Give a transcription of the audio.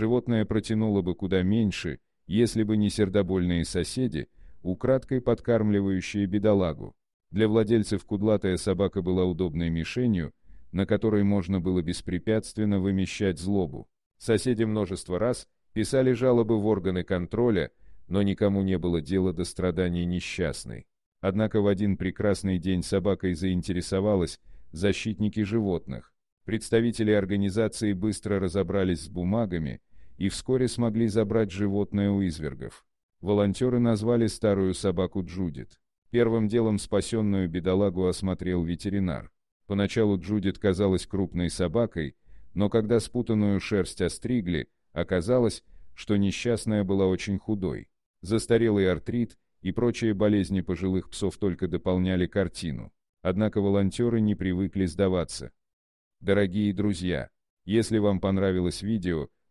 животное протянуло бы куда меньше, если бы не сердобольные соседи, украдкой подкармливающие бедолагу. Для владельцев кудлатая собака была удобной мишенью, на которой можно было беспрепятственно вымещать злобу. Соседи множество раз писали жалобы в органы контроля, но никому не было дела до страданий несчастной. Однако в один прекрасный день собакой заинтересовалась защитники животных. Представители организации быстро разобрались с бумагами, и вскоре смогли забрать животное у извергов. Волонтеры назвали старую собаку Джудит. Первым делом спасенную бедолагу осмотрел ветеринар. Поначалу Джудит казалась крупной собакой, но когда спутанную шерсть остригли, оказалось, что несчастная была очень худой. Застарелый артрит и прочие болезни пожилых псов только дополняли картину. Однако волонтеры не привыкли сдаваться. Дорогие друзья, если вам понравилось видео,